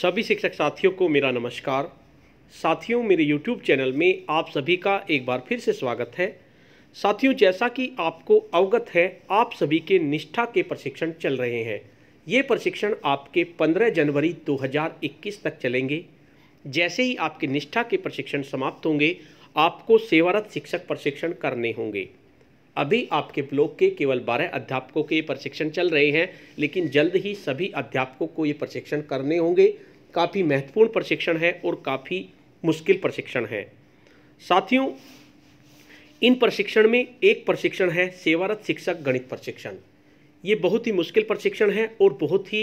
सभी शिक्षक साथियों को मेरा नमस्कार साथियों मेरे YouTube चैनल में आप सभी का एक बार फिर से स्वागत है साथियों जैसा कि आपको अवगत है आप सभी के निष्ठा के प्रशिक्षण चल रहे हैं ये प्रशिक्षण आपके 15 जनवरी 2021 तक चलेंगे जैसे ही आपके निष्ठा के प्रशिक्षण समाप्त होंगे आपको सेवारत शिक्षक प्रशिक्षण करने होंगे अभी आपके ब्लॉक के केवल बारह अध्यापकों के ये प्रशिक्षण चल रहे हैं लेकिन जल्द ही सभी अध्यापकों को ये प्रशिक्षण करने होंगे काफ़ी महत्वपूर्ण प्रशिक्षण है और काफ़ी मुश्किल प्रशिक्षण है साथियों इन प्रशिक्षण में एक प्रशिक्षण है सेवारत शिक्षक गणित प्रशिक्षण ये बहुत ही मुश्किल प्रशिक्षण है और बहुत ही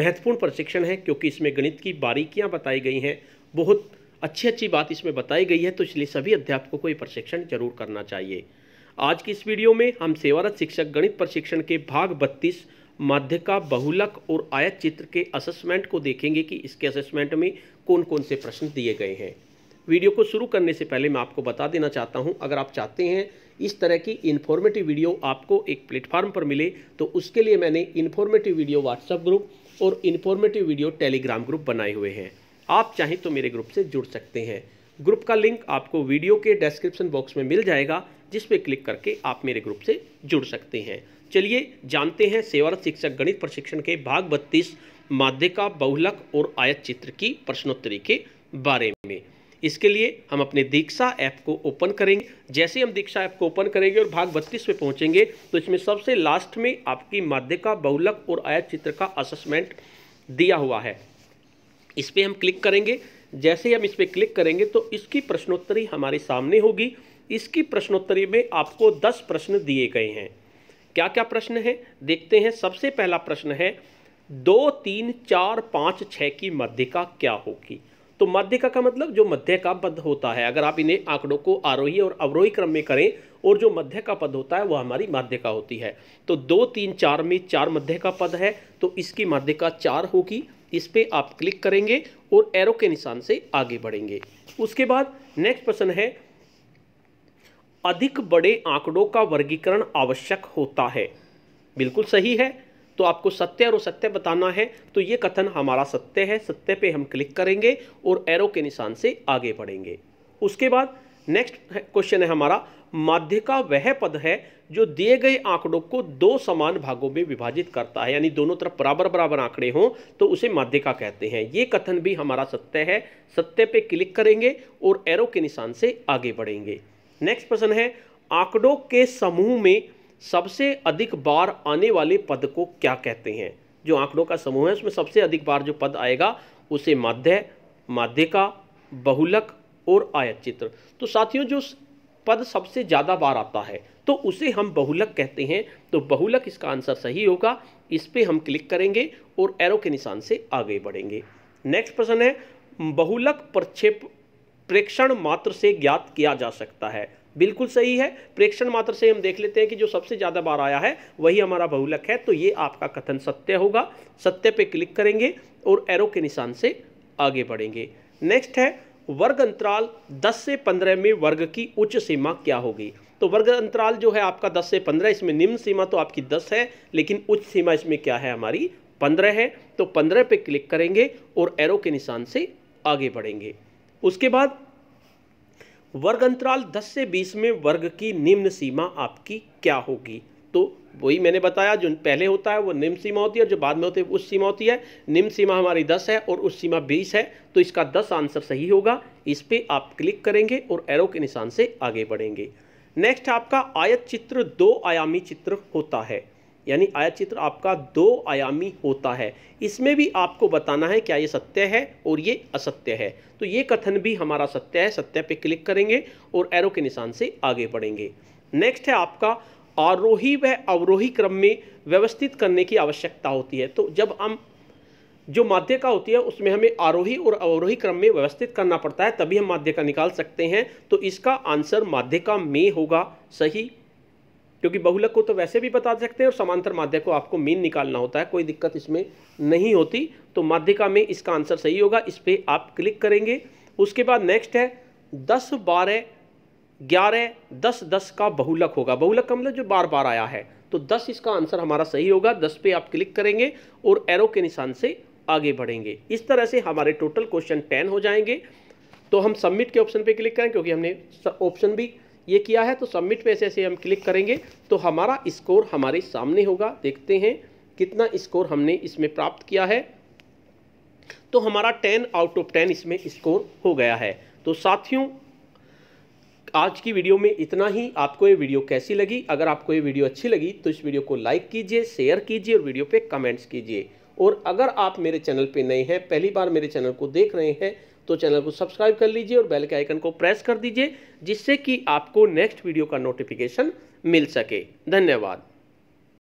महत्वपूर्ण प्रशिक्षण है क्योंकि इसमें गणित की बारीकियां बताई गई हैं बहुत अच्छी अच्छी बात इसमें बताई गई है तो इसलिए सभी अध्यापकों को ये प्रशिक्षण जरूर करना चाहिए आज की इस वीडियो में हम सेवारत शिक्षक गणित प्रशिक्षण के भाग बत्तीस माध्यिका बहुलक और आयत चित्र के असेसमेंट को देखेंगे कि इसके असेसमेंट में कौन कौन से प्रश्न दिए गए हैं वीडियो को शुरू करने से पहले मैं आपको बता देना चाहता हूं अगर आप चाहते हैं इस तरह की इन्फॉर्मेटिव वीडियो आपको एक प्लेटफॉर्म पर मिले तो उसके लिए मैंने इन्फॉर्मेटिव वीडियो व्हाट्सअप ग्रुप और इन्फॉर्मेटिव वीडियो टेलीग्राम ग्रुप बनाए हुए हैं आप चाहें तो मेरे ग्रुप से जुड़ सकते हैं ग्रुप का लिंक आपको वीडियो के डिस्क्रिप्शन बॉक्स में मिल जाएगा जिस पे क्लिक करके आप मेरे ग्रुप से जुड़ सकते हैं चलिए जानते हैं सेवारत शिक्षक गणित प्रशिक्षण के भाग बत्तीस माध्यिका बहुलक और आयत चित्र की प्रश्नोत्तरी के बारे में इसके लिए हम अपने दीक्षा ऐप को ओपन करेंगे जैसे हम दीक्षा ऐप को ओपन करेंगे और भाग बत्तीस पे पहुंचेंगे तो इसमें सबसे लास्ट में आपकी माध्यिका बहुलक और आयत चित्र का असेसमेंट दिया हुआ है इस पर हम क्लिक करेंगे जैसे ही हम इस पर क्लिक करेंगे तो इसकी प्रश्नोत्तरी हमारे सामने होगी इसकी प्रश्नोत्तरी में आपको दस प्रश्न दिए गए हैं क्या क्या प्रश्न है देखते हैं सबसे पहला प्रश्न है दो तीन चार पाँच छः की मध्यिका क्या होगी तो मध्यिका का मतलब जो मध्य का पद होता है अगर आप इन्हें आंकड़ों को आरोही और अवरोही क्रम में करें और जो मध्य का पद होता है वह हमारी माध्यिका होती है तो दो तीन चार में चार मध्य का पद है तो इसकी माध्यिका चार होगी इस पर आप क्लिक करेंगे और एरो के निशान से आगे बढ़ेंगे उसके बाद नेक्स्ट प्रश्न है अधिक बड़े आंकड़ों का वर्गीकरण आवश्यक होता है बिल्कुल सही है तो आपको सत्य और सत्य बताना है तो ये कथन हमारा सत्य है सत्य पे हम क्लिक करेंगे और एरो के निशान से आगे बढ़ेंगे उसके बाद नेक्स्ट क्वेश्चन है हमारा माध्य का वह पद है जो दिए गए आंकड़ों को दो समान भागों में विभाजित करता है यानी दोनों तरफ बराबर बराबर आंकड़े हों तो उसे माध्यिका कहते हैं ये कथन भी हमारा सत्य है सत्य पे क्लिक करेंगे और एरो के निशान से आगे बढ़ेंगे नेक्स्ट प्रश्न है आंकड़ों के समूह में सबसे अधिक बार आने वाले पद को क्या कहते हैं जो आंकड़ों का समूह है उसमें सबसे अधिक बार जो पद आएगा उसे माध्य माध्यिका बहुलक और आयत चित्र तो साथियों जो पद सबसे ज़्यादा बार आता है तो उसे हम बहुलक कहते हैं तो बहुलक इसका आंसर सही होगा इस पर हम क्लिक करेंगे और एरो के निशान से आगे बढ़ेंगे नेक्स्ट प्रश्न है बहुलक प्रक्षेप प्रेक्षण मात्र से ज्ञात किया जा सकता है बिल्कुल सही है प्रेक्षण मात्र से हम देख लेते हैं कि जो सबसे ज़्यादा बार आया है वही हमारा बहुलक है तो ये आपका कथन सत्य होगा सत्य पे क्लिक करेंगे और एरो के निशान से आगे बढ़ेंगे नेक्स्ट है वर्ग अंतराल 10 से 15 में वर्ग की उच्च सीमा क्या होगी तो वर्ग अंतराल जो है आपका 10 से 15 इसमें निम्न सीमा तो आपकी 10 है लेकिन उच्च सीमा इसमें क्या है हमारी 15 है तो 15 पे क्लिक करेंगे और एरो के निशान से आगे बढ़ेंगे उसके बाद वर्ग अंतराल 10 से 20 में वर्ग की निम्न सीमा आपकी क्या होगी तो वही मैंने बताया जो पहले होता है वो निम्न सीमा होती है और जो बाद में होती है उस सीमा होती है निम्न सीमा हमारी दस है और उस सीमा बीस है तो इसका दस आंसर सही होगा इस पर आप क्लिक करेंगे और एरो के निशान से आगे बढ़ेंगे नेक्स्ट आपका आयत चित्र दो आयामी चित्र होता है यानी आयत चित्र आपका दो आयामी होता है इसमें भी आपको बताना है क्या ये सत्य है और ये असत्य है तो ये कथन भी हमारा सत्य है सत्य पे क्लिक करेंगे और एरो के निशान से आगे बढ़ेंगे नेक्स्ट है आपका आरोही व अवरोही क्रम में व्यवस्थित करने की आवश्यकता होती है तो जब हम जो माध्य का होती है उसमें हमें आरोही और अवरोही क्रम में व्यवस्थित करना पड़ता है तभी हम माध्य का निकाल सकते हैं तो इसका आंसर माध्य का में होगा सही क्योंकि बहुलक को तो वैसे भी बता सकते हैं और समांतर माध्य को आपको मीन निकालना होता है कोई दिक्कत इसमें नहीं होती तो माध्यिका में इसका आंसर सही होगा इस पर आप क्लिक करेंगे उसके बाद नेक्स्ट है दस बारह ग्यारह दस दस का बहुलक होगा बहुलक का मतलब जो बार बार आया है तो दस इसका आंसर हमारा सही होगा दस पे आप क्लिक करेंगे और एरो के निशान से आगे बढ़ेंगे इस तरह से हमारे टोटल क्वेश्चन टेन हो जाएंगे तो हम सबमिट के ऑप्शन पे क्लिक करें क्योंकि हमने ऑप्शन भी ये किया है तो सबमिट पे ऐसे ऐसे हम क्लिक करेंगे तो हमारा स्कोर हमारे सामने होगा देखते हैं कितना स्कोर हमने इसमें प्राप्त किया है तो हमारा टेन आउट ऑफ टेन इसमें स्कोर हो गया है तो साथियों आज की वीडियो में इतना ही आपको ये वीडियो कैसी लगी अगर आपको ये वीडियो अच्छी लगी तो इस वीडियो को लाइक कीजिए शेयर कीजिए और वीडियो पे कमेंट्स कीजिए और अगर आप मेरे चैनल पे नए हैं पहली बार मेरे चैनल को देख रहे हैं तो चैनल को सब्सक्राइब कर लीजिए और बेल के आइकन को प्रेस कर दीजिए जिससे कि आपको नेक्स्ट वीडियो का नोटिफिकेशन मिल सके धन्यवाद